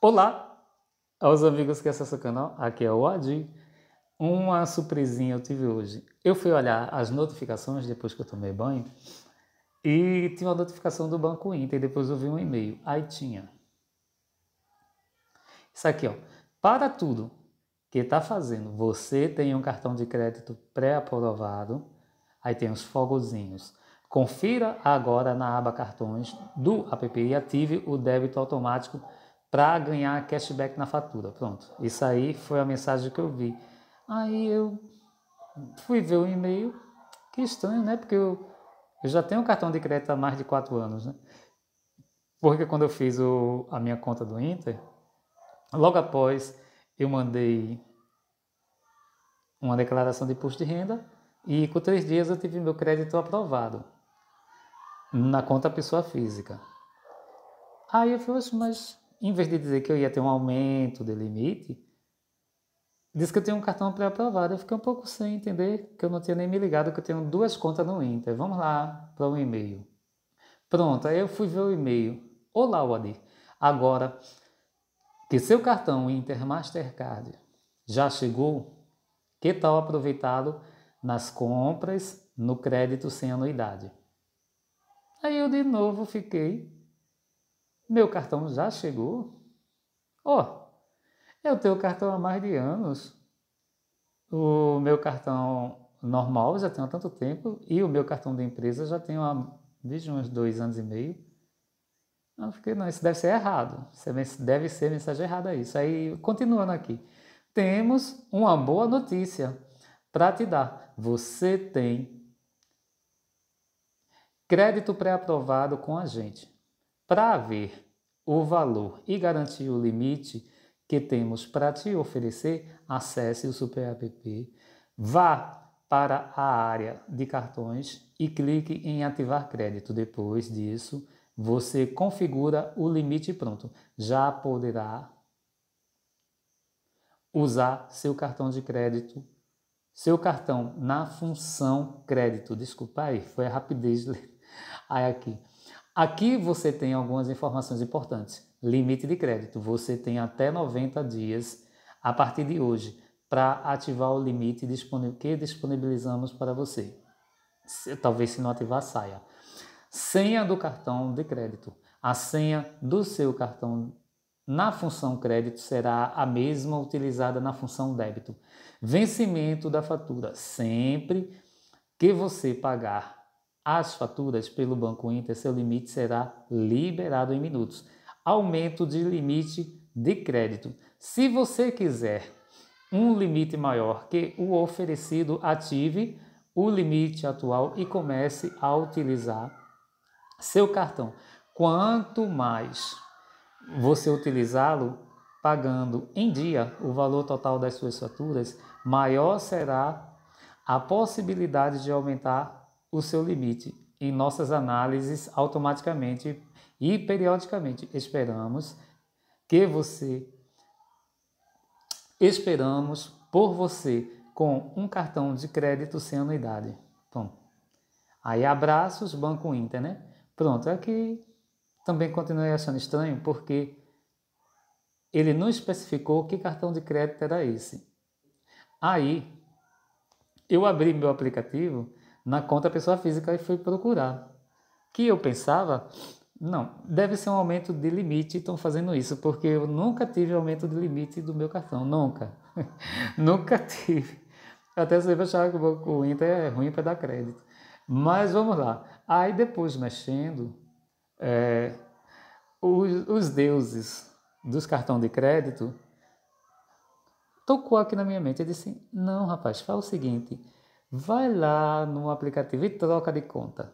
Olá aos amigos que acessam o canal, aqui é o Adi. Uma surpresinha eu tive hoje. Eu fui olhar as notificações depois que eu tomei banho e tinha uma notificação do Banco Inter e depois eu vi um e-mail. Aí tinha. Isso aqui, ó. Para tudo que está fazendo, você tem um cartão de crédito pré-aprovado Aí tem os fogozinhos. Confira agora na aba cartões do app e ative o débito automático para ganhar cashback na fatura. Pronto, isso aí foi a mensagem que eu vi. Aí eu fui ver o e-mail. Que estranho, né? Porque eu, eu já tenho um cartão de crédito há mais de quatro anos, né? Porque quando eu fiz o, a minha conta do Inter, logo após eu mandei uma declaração de imposto de renda e com três dias eu tive meu crédito aprovado na conta pessoa física. Aí eu falei assim, mas em vez de dizer que eu ia ter um aumento de limite, diz que eu tenho um cartão pré-aprovado. Eu fiquei um pouco sem entender, que eu não tinha nem me ligado, que eu tenho duas contas no Inter. Vamos lá para o um e-mail. Pronto, aí eu fui ver o e-mail. Olá, Wadir. Agora que seu cartão Inter Mastercard já chegou, que tal aproveitá-lo nas compras, no crédito sem anuidade. Aí eu de novo fiquei. Meu cartão já chegou? Ó, oh, eu tenho cartão há mais de anos. O meu cartão normal já tem há tanto tempo e o meu cartão de empresa já tem há, desde uns dois anos e meio. Eu fiquei, não, isso deve ser errado. Isso é deve ser mensagem errada isso. Aí, continuando aqui. Temos uma boa notícia para te dar você tem crédito pré-aprovado com a gente. Para ver o valor e garantir o limite que temos para te oferecer, acesse o SuperApp, vá para a área de cartões e clique em ativar crédito. Depois disso, você configura o limite pronto. Já poderá usar seu cartão de crédito seu cartão na função crédito. Desculpa aí, foi a rapidez. Aí aqui. Aqui você tem algumas informações importantes. Limite de crédito. Você tem até 90 dias a partir de hoje para ativar o limite que disponibilizamos para você. Talvez se não ativar, saia. Senha do cartão de crédito. A senha do seu cartão na função crédito será a mesma utilizada na função débito. Vencimento da fatura. Sempre que você pagar as faturas pelo Banco Inter, seu limite será liberado em minutos. Aumento de limite de crédito. Se você quiser um limite maior que o oferecido, ative o limite atual e comece a utilizar seu cartão. Quanto mais você utilizá-lo pagando em dia o valor total das suas faturas, maior será a possibilidade de aumentar o seu limite em nossas análises automaticamente e periodicamente. Esperamos que você esperamos por você com um cartão de crédito sem anuidade. Bom, aí abraços, Banco Inter, né? Pronto, aqui também continuei achando estranho porque ele não especificou que cartão de crédito era esse. Aí eu abri meu aplicativo na conta pessoa física e fui procurar. Que eu pensava, não, deve ser um aumento de limite, estão fazendo isso, porque eu nunca tive aumento de limite do meu cartão, nunca. nunca tive. Até sempre achava que o Inter é ruim para dar crédito. Mas vamos lá. Aí depois mexendo, é, os, os deuses dos cartões de crédito tocou aqui na minha mente. Eu disse: não, rapaz, faz o seguinte. Vai lá no aplicativo e troca de conta.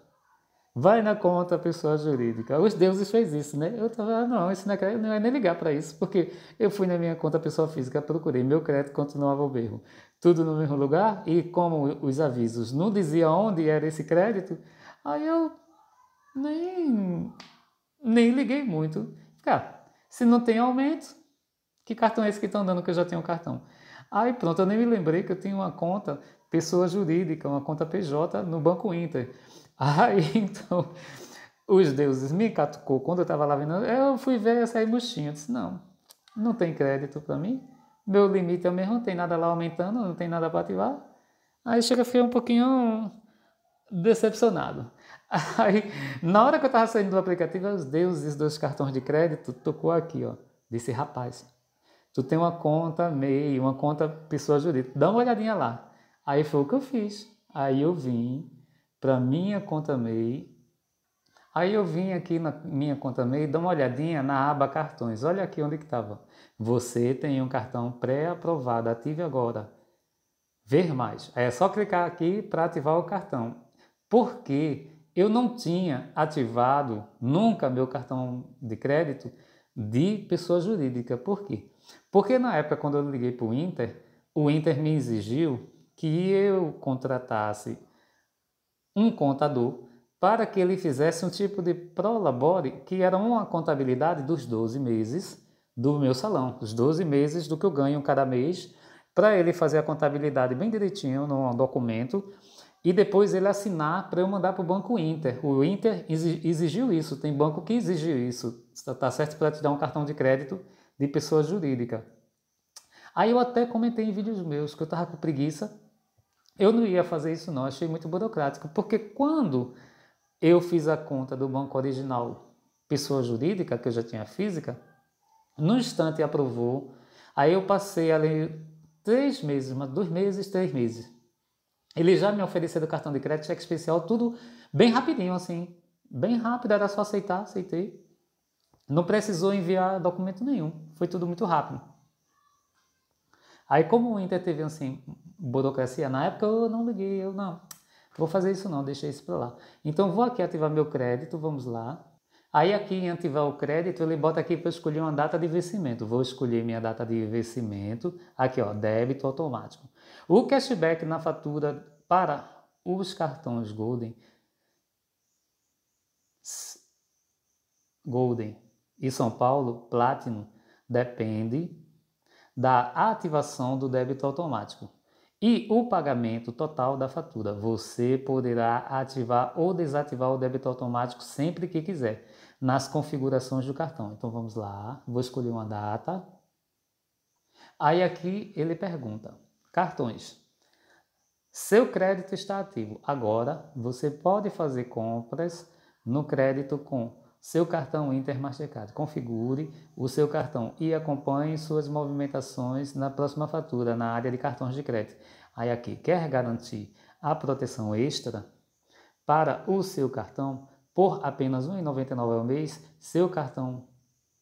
Vai na conta pessoa jurídica. Os deuses fez isso, né? Eu tava, ah, não, isso não é, não é nem ligar para isso, porque eu fui na minha conta pessoa física, procurei, meu crédito continuava o berro. Tudo no mesmo lugar, e como os avisos não dizia onde era esse crédito, aí eu nem, nem liguei muito. Cara, ah, se não tem aumento, que cartão é esse que estão dando que eu já tenho um cartão? Aí pronto, eu nem me lembrei que eu tenho uma conta pessoa jurídica, uma conta PJ no Banco Inter. Aí então, os deuses me catucou quando eu estava lá vendo. Eu fui ver essa buchinha. Eu disse: não, não tem crédito para mim. Meu limite é o mesmo, não tem nada lá aumentando, não tem nada para ativar. Aí chega fiquei um pouquinho decepcionado. Aí, na hora que eu estava saindo do aplicativo, os deuses dos cartões de crédito tocou aqui, ó. Disse, rapaz, tu tem uma conta MEI, uma conta pessoa jurídica, dá uma olhadinha lá. Aí foi o que eu fiz. Aí eu vim para minha conta MEI. Aí eu vim aqui na minha conta MEI, dá uma olhadinha na aba cartões. Olha aqui onde que estava. Você tem um cartão pré-aprovado, ative agora. Ver mais. Aí é só clicar aqui para ativar o cartão. Por quê? eu não tinha ativado nunca meu cartão de crédito de pessoa jurídica. Por quê? Porque na época, quando eu liguei para o Inter, o Inter me exigiu que eu contratasse um contador para que ele fizesse um tipo de prolabore, que era uma contabilidade dos 12 meses do meu salão, os 12 meses do que eu ganho cada mês, para ele fazer a contabilidade bem direitinho no documento e depois ele assinar para eu mandar para o Banco Inter. O Inter exigiu isso, tem banco que exigiu isso, Está tá certo? Para te dar um cartão de crédito de pessoa jurídica. Aí eu até comentei em vídeos meus que eu estava com preguiça. Eu não ia fazer isso não, achei muito burocrático, porque quando eu fiz a conta do banco original pessoa jurídica, que eu já tinha física, no instante aprovou, aí eu passei ali três meses, dois meses, três meses, ele já me ofereceu o cartão de crédito, cheque especial, tudo bem rapidinho, assim. Bem rápido, era só aceitar, aceitei. Não precisou enviar documento nenhum. Foi tudo muito rápido. Aí, como o Inter teve, assim, burocracia, na época eu não liguei, eu não, vou fazer isso não, deixei isso para lá. Então, vou aqui ativar meu crédito, vamos lá. Aí aqui em ativar o crédito, ele bota aqui para escolher uma data de vencimento. Vou escolher minha data de vencimento, aqui ó, débito automático. O cashback na fatura para os cartões Golden Golden e São Paulo Platinum depende da ativação do débito automático e o pagamento total da fatura. Você poderá ativar ou desativar o débito automático sempre que quiser nas configurações do cartão. Então vamos lá, vou escolher uma data. Aí aqui ele pergunta: cartões. Seu crédito está ativo. Agora você pode fazer compras no crédito com seu cartão Inter Mastercard. Configure o seu cartão e acompanhe suas movimentações na próxima fatura na área de cartões de crédito. Aí aqui, quer garantir a proteção extra para o seu cartão? por apenas R$ 1,99 ao mês, seu cartão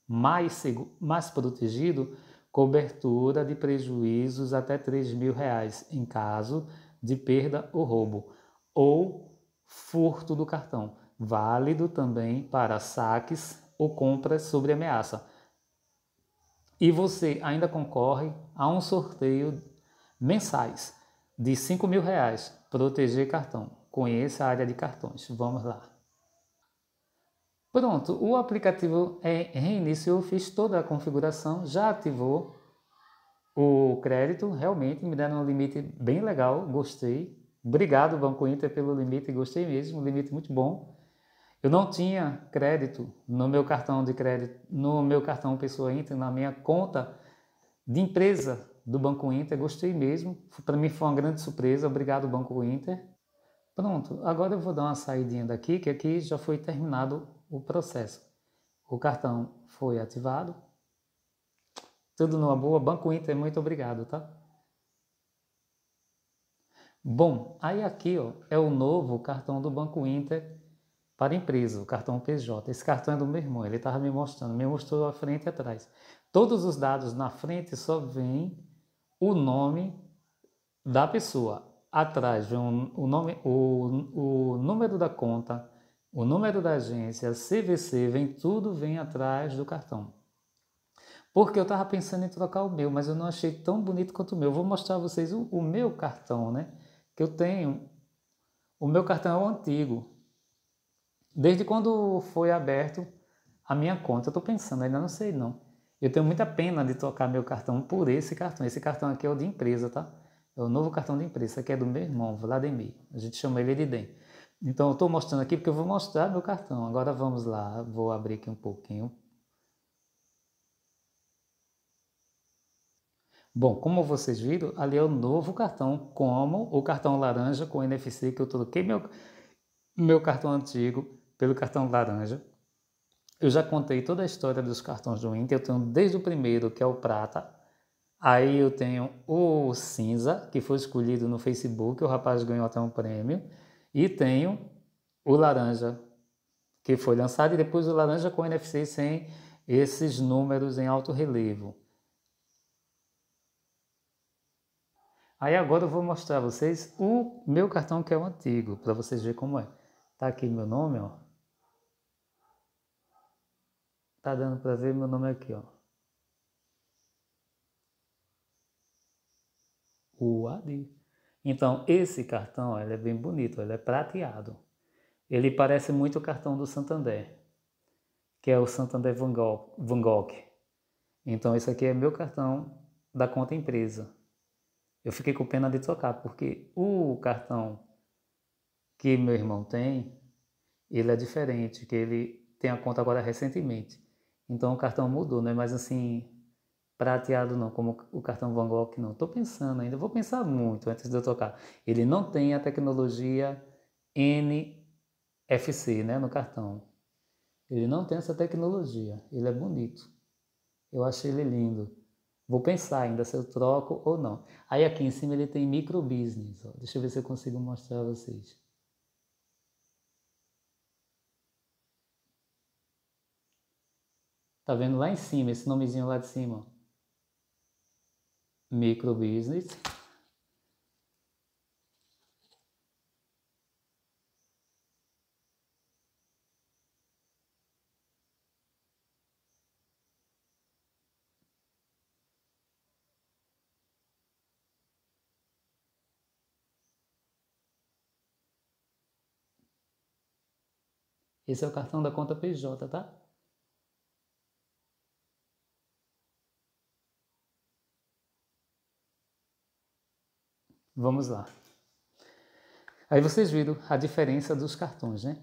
mais, seguro, mais protegido, cobertura de prejuízos até R$ reais em caso de perda ou roubo, ou furto do cartão, válido também para saques ou compras sobre ameaça. E você ainda concorre a um sorteio mensais de R$ 5.000, proteger cartão. Conheça a área de cartões. Vamos lá. Pronto, o aplicativo é reinício, eu fiz toda a configuração, já ativou o crédito, realmente me deram um limite bem legal, gostei. Obrigado, Banco Inter, pelo limite, gostei mesmo, um limite muito bom. Eu não tinha crédito no meu cartão de crédito, no meu cartão Pessoa Inter, na minha conta de empresa do Banco Inter, gostei mesmo. Para mim foi uma grande surpresa. Obrigado, Banco Inter. Pronto, agora eu vou dar uma saidinha daqui, que aqui já foi terminado o processo. O cartão foi ativado. Tudo numa boa. Banco Inter, muito obrigado, tá? Bom, aí aqui ó, é o novo cartão do Banco Inter para empresa, o cartão PJ. Esse cartão é do meu irmão, ele estava me mostrando, me mostrou a frente e atrás. Todos os dados na frente só vem o nome da pessoa. Atrás vem o, nome, o, o número da conta, o número da agência, CVC, vem tudo vem atrás do cartão. Porque eu estava pensando em trocar o meu, mas eu não achei tão bonito quanto o meu. vou mostrar a vocês o, o, meu cartão, né? Que eu tenho. O meu cartão é o antigo. Desde quando foi aberto a minha conta, eu estou pensando, ainda não sei não. Eu tenho muita pena de trocar meu cartão por esse cartão. Esse cartão aqui é o de empresa, tá? É o novo cartão de empresa, Aqui é do meu irmão, Vladimir. A gente chama ele de DEM. Então, eu estou mostrando aqui porque eu vou mostrar meu cartão. Agora vamos lá, vou abrir aqui um pouquinho. Bom, como vocês viram, ali é o novo cartão, como o cartão laranja com NFC, que eu troquei meu, meu cartão antigo pelo cartão laranja. Eu já contei toda a história dos cartões do Inter. Eu tenho desde o primeiro, que é o prata. Aí eu tenho o cinza, que foi escolhido no Facebook. O rapaz ganhou até um prêmio. E tenho o laranja, que foi lançado, e depois o laranja com NFC sem esses números em alto relevo. Aí agora eu vou mostrar a vocês o meu cartão que é o antigo, para vocês verem como é. Tá aqui meu nome, ó. Tá dando para ver meu nome aqui, ó. O Adi. Então, esse cartão ele é bem bonito, ele é prateado. Ele parece muito o cartão do Santander, que é o Santander Van Gogh. Van Gogh. Então, esse aqui é meu cartão da conta empresa. Eu fiquei com pena de trocar, porque o cartão que meu irmão tem, ele é diferente, que ele tem a conta agora recentemente. Então, o cartão mudou, né? Mas, assim, prateado não, como o cartão Van Gogh não. Estou pensando ainda, vou pensar muito antes de eu tocar. Ele não tem a tecnologia NFC, né, no cartão. Ele não tem essa tecnologia. Ele é bonito. Eu achei ele lindo. Vou pensar ainda se eu troco ou não. Aí aqui em cima ele tem micro business. Ó. Deixa eu ver se eu consigo mostrar a vocês. Tá vendo lá em cima, esse nomezinho lá de cima? Ó microbusiness. Esse é o cartão da conta PJ, tá? Vamos lá. Aí vocês viram a diferença dos cartões, né?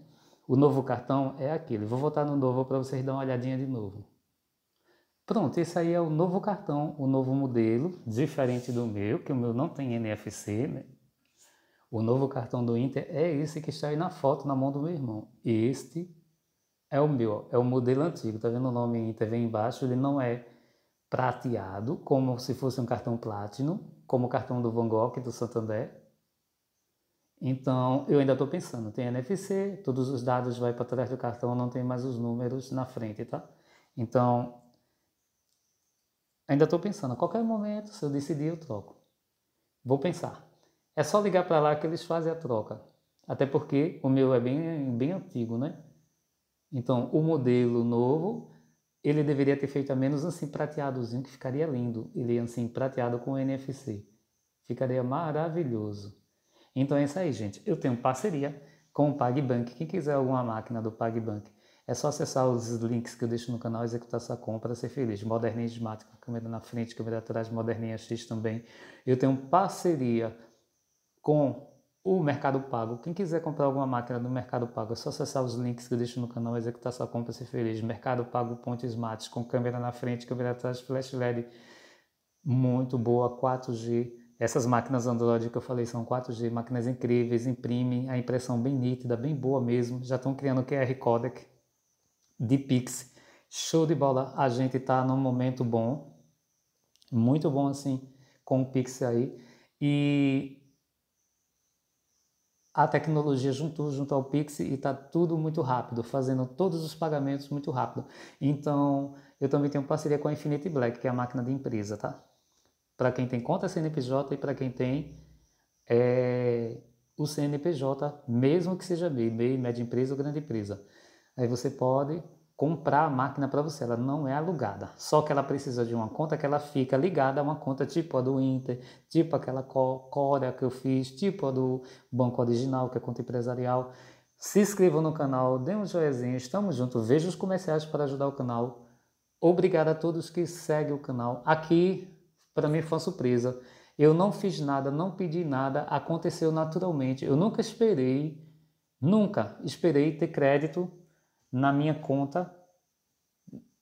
O novo cartão é aquele. Vou voltar no novo para vocês dar uma olhadinha de novo. Pronto, esse aí é o novo cartão, o novo modelo, diferente do meu, que o meu não tem NFC, né? O novo cartão do Inter é esse que está aí na foto na mão do meu irmão. Este é o meu, é o modelo antigo. Tá vendo o nome Inter vem embaixo? Ele não é prateado, como se fosse um cartão Platinum, como o cartão do Van Gogh do Santander. Então, eu ainda estou pensando, tem NFC, todos os dados vai para trás do cartão, não tem mais os números na frente, tá? Então, ainda estou pensando, a qualquer momento, se eu decidir, eu troco. Vou pensar. É só ligar para lá que eles fazem a troca. Até porque o meu é bem, bem antigo, né? Então, o modelo novo ele deveria ter feito a menos assim prateadozinho, que ficaria lindo. Ele assim prateado com NFC. Ficaria maravilhoso. Então é isso aí, gente. Eu tenho parceria com o PagBank. Quem quiser alguma máquina do PagBank, é só acessar os links que eu deixo no canal e executar sua compra, ser feliz. Moderninha a câmera na frente, câmera atrás, Moderninha X também. Eu tenho parceria com o Mercado Pago. Quem quiser comprar alguma máquina do Mercado Pago, é só acessar os links que eu deixo no canal Executar Sua Compra e Ser Feliz. Mercado Pago Ponte Smart, com câmera na frente, câmera atrás, flash LED. Muito boa, 4G. Essas máquinas Android que eu falei são 4G, máquinas incríveis, imprimem a impressão bem nítida, bem boa mesmo. Já estão criando QR Codec de Pix. Show de bola, a gente está num momento bom, muito bom assim, com o Pix aí. E a tecnologia juntou junto ao Pix e está tudo muito rápido, fazendo todos os pagamentos muito rápido. Então, eu também tenho parceria com a Infinity Black, que é a máquina de empresa, tá? Para quem tem conta CNPJ e para quem tem é, o CNPJ, mesmo que seja MEI, MEI, média empresa ou grande empresa. Aí você pode comprar a máquina para você, ela não é alugada. Só que ela precisa de uma conta que ela fica ligada a uma conta tipo a do Inter, tipo aquela Corea que eu fiz, tipo a do Banco Original, que é conta empresarial. Se inscreva no canal, dê um joinha, estamos juntos, veja os comerciais para ajudar o canal. Obrigado a todos que seguem o canal. Aqui, para mim, foi uma surpresa. Eu não fiz nada, não pedi nada, aconteceu naturalmente. Eu nunca esperei, nunca esperei ter crédito na minha conta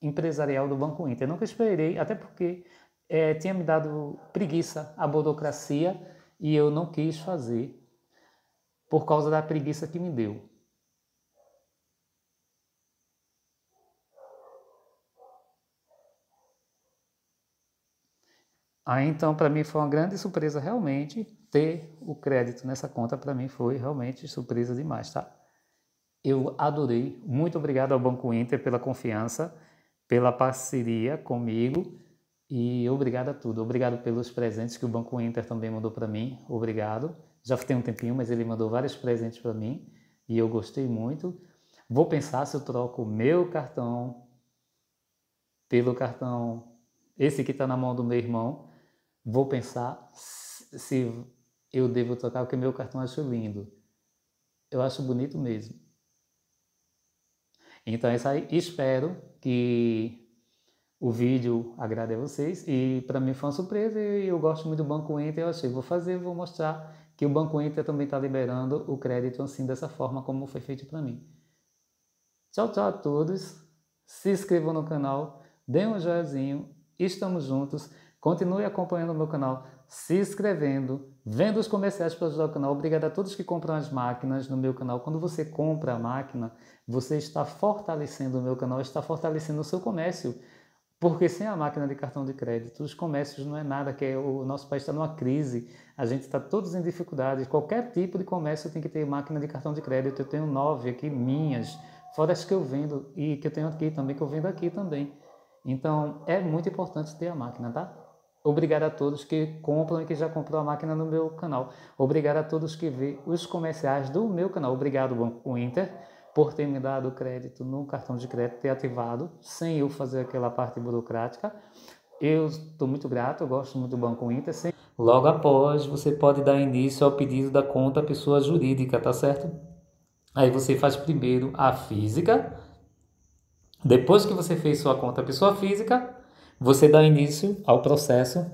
empresarial do Banco Inter. Nunca esperei, até porque é, tinha me dado preguiça a burocracia e eu não quis fazer por causa da preguiça que me deu. Aí então, para mim foi uma grande surpresa realmente ter o crédito nessa conta, para mim foi realmente surpresa demais, tá? Eu adorei. Muito obrigado ao Banco Inter pela confiança, pela parceria comigo e obrigado a tudo. Obrigado pelos presentes que o Banco Inter também mandou para mim. Obrigado. Já tem um tempinho, mas ele mandou vários presentes para mim e eu gostei muito. Vou pensar se eu troco meu cartão pelo cartão esse que está na mão do meu irmão. Vou pensar se eu devo trocar porque meu cartão acho lindo. Eu acho bonito mesmo. Então é isso aí. Espero que o vídeo agrade a vocês. E para mim foi uma surpresa e eu gosto muito do Banco Inter. Eu achei, vou fazer, vou mostrar que o Banco Inter também está liberando o crédito assim, dessa forma como foi feito para mim. Tchau, tchau a todos. Se inscrevam no canal, deem um joinha, estamos juntos. Continue acompanhando o meu canal, se inscrevendo os comerciais para ajudar o canal. Obrigado a todos que compram as máquinas no meu canal. Quando você compra a máquina, você está fortalecendo o meu canal, está fortalecendo o seu comércio. Porque sem a máquina de cartão de crédito, os comércios não é nada, que é, o nosso país está numa crise, a gente está todos em dificuldade. Qualquer tipo de comércio tem que ter máquina de cartão de crédito. Eu tenho nove aqui minhas, fora as que eu vendo e que eu tenho aqui também, que eu vendo aqui também. Então é muito importante ter a máquina, tá? Obrigado a todos que compram e que já comprou a máquina no meu canal. Obrigado a todos que vê os comerciais do meu canal. Obrigado, Banco Inter, por ter me dado crédito no cartão de crédito, ter ativado, sem eu fazer aquela parte burocrática. Eu estou muito grato, eu gosto muito do Banco Inter. Sem... Logo após, você pode dar início ao pedido da conta pessoa jurídica, tá certo? Aí você faz primeiro a física. Depois que você fez sua conta pessoa física, você dá início ao processo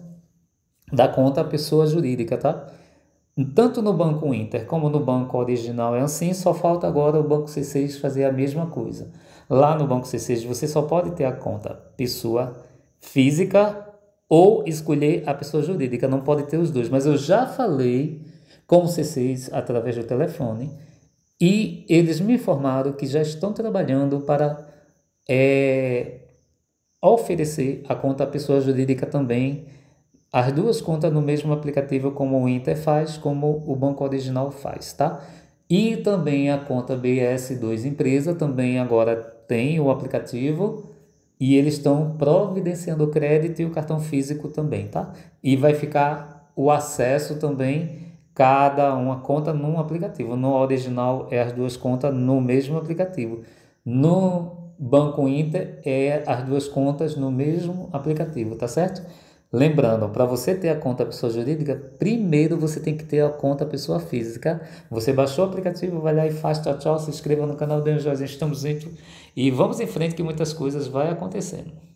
da conta pessoa jurídica, tá? Tanto no Banco Inter como no banco original é assim, só falta agora o Banco C6 fazer a mesma coisa. Lá no Banco C6 você só pode ter a conta pessoa física ou escolher a pessoa jurídica, não pode ter os dois. Mas eu já falei com o C6 através do telefone e eles me informaram que já estão trabalhando para é, oferecer a conta à pessoa jurídica também, as duas contas no mesmo aplicativo, como o Inter faz, como o banco original faz, tá? E também a conta BS2 Empresa também agora tem o aplicativo e eles estão providenciando o crédito e o cartão físico também, tá? E vai ficar o acesso também cada uma conta num aplicativo. No original é as duas contas no mesmo aplicativo. No Banco Inter é as duas contas no mesmo aplicativo, tá certo? Lembrando, para você ter a conta pessoa jurídica, primeiro você tem que ter a conta pessoa física. Você baixou o aplicativo, vai lá e faz tchau, tchau, se inscreva no canal do Anjo, estamos juntos e vamos em frente que muitas coisas vai acontecendo.